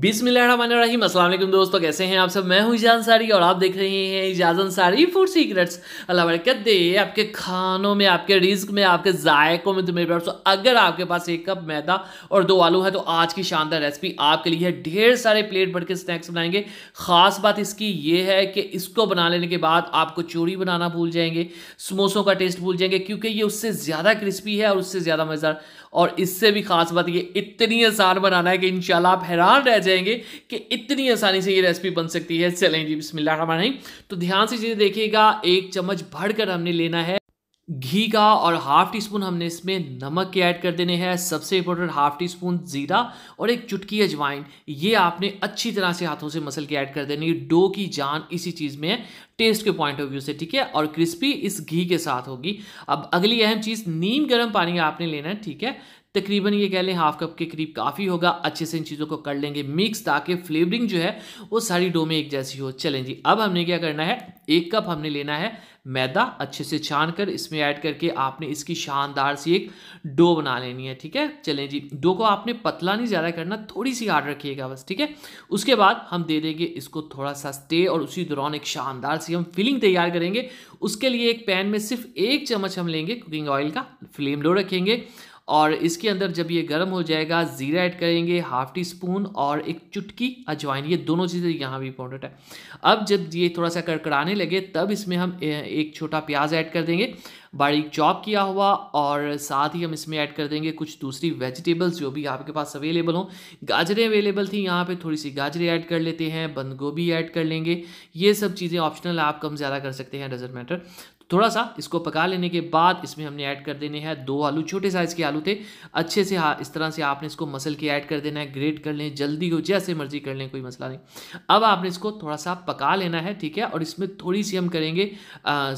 बिस्मिल्लाहिर्रहमानिर्रहीम अस्सलाम वालेकुम दोस्तों कैसे हैं आप सब मैं हूं इजाज अंसारी और आप देख रहे हैं Ijaz Ansari food secrets Allah बरकत दे आपके खानों में आपके रिस्क में आपके जायकों में तो मेरे दोस्तों अगर आपके पास एक कप मैदा और दो आलू है तो आज की शानदार रेसिपी आपके लिए है ढेर सारे प्लेट भर के स्नैक्स बनाएंगे ख़ास बात इसकी ये है कि इसको बना लेने के बाद आपको चूरी बनाना भूल जाएंगे समोसों का टेस्ट भूल जाएंगे क्योंकि ये उससे ज़्यादा क्रिस्पी है और उससे ज़्यादा मज़ेदार और इससे भी ख़ास बात ये इतनी आसान बनाना है कि इन आप हैरान रह जाएंगे कि इतनी आसानी से ये रेसिपी बन सकती है चलें जी बिस्मिल्लाह तो ध्यान से चीज़ें देखिएगा एक चम्मच भर कर हमने लेना है घी का और हाफ टी स्पून हमने इसमें नमक के ऐड कर देने हैं सबसे इंपॉर्टेंट हाफ टी स्पून ज़ीरा और एक चुटकी अजवाइन ये आपने अच्छी तरह से हाथों से मसल के ऐड कर देनी है डो की जान इसी चीज़ में है टेस्ट के पॉइंट ऑफ व्यू से ठीक है और क्रिस्पी इस घी के साथ होगी अब अगली अहम चीज़ नीम गर्म पानी आपने लेना है ठीक है तकरीबन ये कह लें हाफ कप के करीब काफ़ी होगा अच्छे से इन चीज़ों को कर लेंगे मिक्स ताकि फ्लेवरिंग जो है वो सारी डो में एक जैसी हो चलें जी अब हमने क्या करना है एक कप हमने लेना है मैदा अच्छे से छान कर इसमें ऐड करके आपने इसकी शानदार सी एक डो बना लेनी है ठीक है चलें जी डो को आपने पतला नहीं ज़्यादा करना थोड़ी सी हार्ड रखिएगा बस ठीक है उसके बाद हम दे देंगे इसको थोड़ा सा स्टे और उसी दौरान एक शानदार सी हम फिलिंग तैयार करेंगे उसके लिए एक पैन में सिर्फ एक चम्मच हम लेंगे कुकिंग ऑयल का फ्लेम लो रखेंगे और इसके अंदर जब ये गर्म हो जाएगा ज़ीरा ऐड करेंगे हाफ़ टी स्पून और एक चुटकी अजवाइन ये दोनों चीज़ें यहाँ भी इम्पोर्टेंट है अब जब ये थोड़ा सा कड़कड़ाने लगे तब इसमें हम एक छोटा प्याज ऐड कर देंगे बारीक चॉप किया हुआ और साथ ही हम इसमें ऐड कर देंगे कुछ दूसरी वेजिटेबल्स जो भी आपके पास अवेलेबल हों गाजरें अवेलेबल थी यहाँ पे थोड़ी सी गाजरें ऐड कर लेते हैं बंद गोभी ऐड कर लेंगे ये सब चीज़ें ऑप्शनल आप कम ज़्यादा कर सकते हैं डजेंट मैटर थोड़ा सा इसको पका लेने के बाद इसमें हमने ऐड कर देने हैं दो आलू छोटे साइज़ के आलू थे अच्छे से हाँ इस तरह से आपने इसको मसल के ऐड कर देना है ग्रेट कर लें जल्दी हो जैसे मर्जी कर लें कोई मसला नहीं अब आपने इसको थोड़ा सा पका लेना है ठीक है और इसमें थोड़ी सी हम करेंगे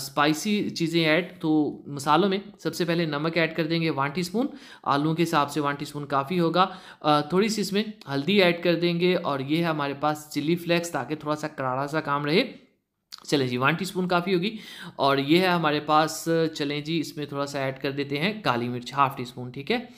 स्पाइसी चीज़ें ऐड तो मसालों में सबसे पहले नमक ऐड कर देंगे वन टी स्पून आलुओं के हिसाब से वन टी स्पून काफ़ी होगा थोड़ी सी इसमें हल्दी ऐड कर देंगे और ये है हमारे पास चिली फ्लेक्स ताकि थोड़ा सा करारा सा काम रहे चले जी वन टीस्पून काफ़ी होगी और ये है हमारे पास चलें जी इसमें थोड़ा सा ऐड कर देते हैं काली मिर्च हाफ टी स्पून ठीक है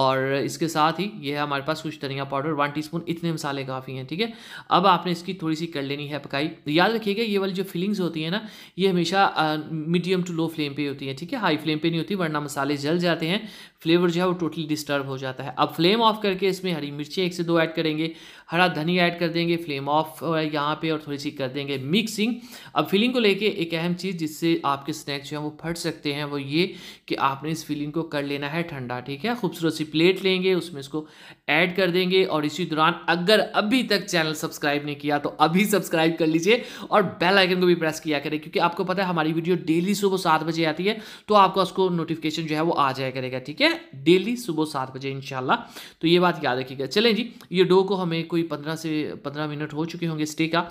और इसके साथ ही ये है हमारे पास कुछ धनिया पाउडर वन टीस्पून इतने मसाले काफ़ी हैं ठीक है थीके? अब आपने इसकी थोड़ी सी कर लेनी है पकाई याद रखिएगा ये वाली जो फीलिंग्स होती है ना ये हमेशा मीडियम टू लो फ्लेम पे होती है ठीक है हाई फ्लेम पे नहीं होती वरना मसाले जल जाते हैं फ्लेवर जो है वो टोटली डिस्टर्ब हो जाता है अब फ्लेम ऑफ करके इसमें हरी मिर्ची एक से दो ऐड करेंगे हरा धनिया ऐड कर देंगे फ्लेम ऑफ यहाँ पे और थोड़ी सी कर देंगे मिक्सिंग अब फीलिंग को लेके एक अहम चीज़ जिससे आपके स्नैक्स जो है वो फट सकते हैं वो ये कि आपने इस फीलिंग को कर लेना है ठंडा ठीक है खूबसूरत सी प्लेट लेंगे उसमें इसको ऐड कर देंगे और इसी दौरान अगर अभी तक चैनल सब्सक्राइब नहीं किया तो अभी सब्सक्राइब कर लीजिए और बेल आइकन को भी प्रेस किया करें क्योंकि आपको पता है हमारी वीडियो डेली सुबह सात बजे आती है तो आपका उसको नोटिफिकेशन जो है वो आ जाया करेगा ठीक है डेली सुबह सात बजे इनशाला तो ये बात याद रखिएगा चलें जी ये डो को हमें कोई पंद्रह से पंद्रह मिनट हो चुके होंगे स्टे का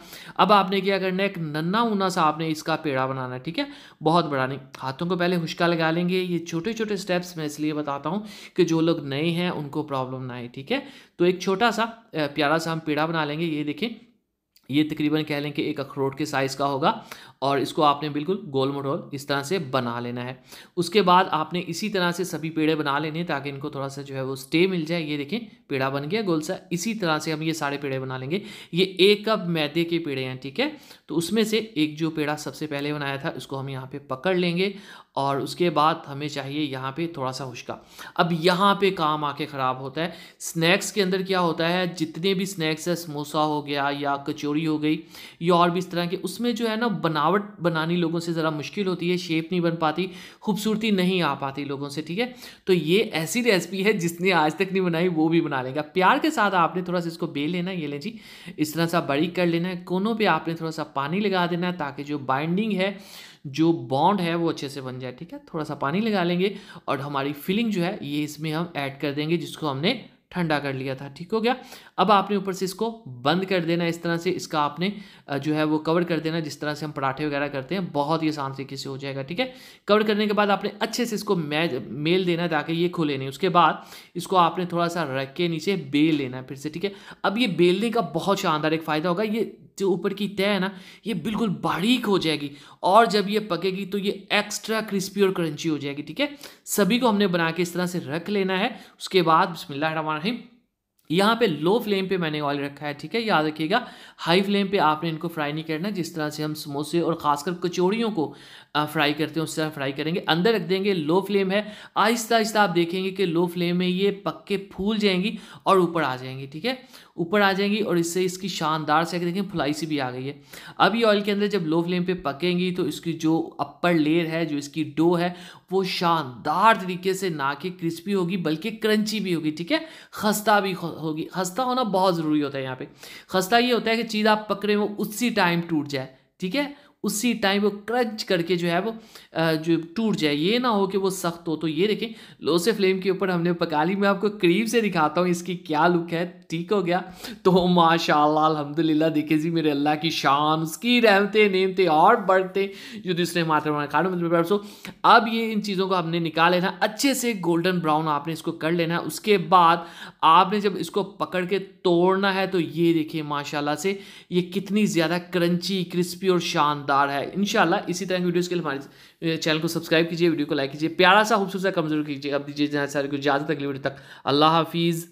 अब आपने क्या करना है एक नन्ना उन्ना सा आपने इसका पेड़ा बनाना है ठीक है बहुत बड़ा नहीं हाथों को पहले हुशका लगा लेंगे ये छोटे छोटे स्टेप्स मैं इसलिए बताता हूँ कि जो लोग नए हैं उनको प्रॉब्लम ना आए ठीक है ठीक है तो एक छोटा सा प्यारा सा हम पेड़ा बना लेंगे ये देखें ये तकरीबन कह लें कि एक अखरोट के साइज़ का होगा और इसको आपने बिल्कुल गोल मटोल इस तरह से बना लेना है उसके बाद आपने इसी तरह से सभी पेड़े बना लेने ताकि इनको थोड़ा सा जो है वो स्टे मिल जाए ये देखें पेड़ा बन गया गोल सा इसी तरह से हम ये सारे पेड़े बना लेंगे ये एक कप मैदे के पेड़े हैं ठीक है तो उसमें से एक जो पेड़ा सबसे पहले बनाया था उसको हम यहाँ पर पकड़ लेंगे और उसके बाद हमें चाहिए यहाँ पर थोड़ा सा हुशका अब यहाँ पर काम आके ख़राब होता है स्नैक्स के अंदर क्या होता है जितने भी स्नैक्स है समोसा हो गया या कचौरी थोड़ी हो गई या और भी इस तरह के उसमें जो है ना बनावट बनानी लोगों से ज़रा मुश्किल होती है शेप नहीं बन पाती खूबसूरती नहीं आ पाती लोगों से ठीक है तो ये ऐसी रेसिपी है जिसने आज तक नहीं बनाई वो भी बना लेगा प्यार के साथ आपने थोड़ा सा इसको बे लेना ये लें जी इस तरह सा बड़ी कर लेना है कोनों पर आपने थोड़ा सा पानी लगा देना है ताकि जो बाइंडिंग है जो बॉन्ड है वो अच्छे से बन जाए ठीक है थोड़ा सा पानी लगा लेंगे और हमारी फिलिंग जो है ये इसमें हम ऐड कर देंगे जिसको हमने ठंडा कर लिया था ठीक हो गया अब आपने ऊपर से इसको बंद कर देना इस तरह से इसका आपने जो है वो कवर कर देना जिस तरह से हम पराठे वगैरह करते हैं बहुत ही आसान तरीके से हो जाएगा ठीक है कवर करने के बाद आपने अच्छे से इसको मेल देना ताकि ये खुले नहीं उसके बाद इसको आपने थोड़ा सा रख के नीचे बेल लेना फिर से ठीक है अब ये बेलने का बहुत शानदार एक फ़ायदा होगा ये जो ऊपर की तय है ना ये बिल्कुल बारीक हो जाएगी और जब ये पकेगी तो ये एक्स्ट्रा क्रिस्पी और क्रंची हो जाएगी ठीक है सभी को हमने बना के इस तरह से रख लेना है उसके बाद रहीम यहाँ पे लो फ्लेम पे मैंने ऑयल रखा है ठीक है याद रखिएगा हाई फ्लेम पे आपने इनको फ्राई नहीं करना जिस तरह से हम समोसे और ख़ासकर कचौड़ियों को फ्राई करते हैं उस तरह फ्राई करेंगे अंदर रख देंगे लो फ्लेम है आहिस्ता आहिस्ता आप देखेंगे कि लो फ्लेम में ये पक्के फूल जाएंगी और ऊपर आ जाएंगी ठीक है ऊपर आ जाएंगी और इससे इसकी शानदार से देखें फुलाई सी भी आ गई है अब ये ऑयल के अंदर जब लो फ्लेम पर पकेंगी तो इसकी जो अपर लेयर है जो इसकी डो है वो शानदार तरीके से ना कि क्रिस्पी होगी बल्कि क्रंची भी होगी ठीक है खस्ता भी होगी खस्ता होना बहुत ज़रूरी होता है यहाँ पे खस्ता ये होता है कि चीज़ आप पकड़े वो उसी टाइम टूट जाए ठीक है उसी टाइम वो क्रंच करके जो है वो जो टूट जाए ये ना हो कि वो सख्त हो तो ये देखें लो से फ्लेम के ऊपर हमने पका ली मैं आपको करीब से दिखाता हूँ इसकी क्या लुक है ठीक हो गया तो माशा अलहमदिल्ला देखे जी मेरे अल्लाह की शान उसकी रहमते नेमते और बढ़ते जो दूसरे मात्रा में खाने अब ये इन चीज़ों को आपने निकाल लेना अच्छे से गोल्डन ब्राउन आपने इसको कर लेना है उसके बाद आपने जब इसको पकड़ के तोड़ना है तो ये देखिए माशाला से ये कितनी ज़्यादा क्रंची क्रिस्पी और शानदार है इन इसी तरह की वीडियोज़ के लिए हमारे चैनल को सब्सक्राइब कीजिए वीडियो को लाइक कीजिए प्यारा सा खूबसूरत कमज़ोर कीजिए अब दीजिए जहाँ सारे को ज्यादा तकलीफ तक अल्लाह हाफिज़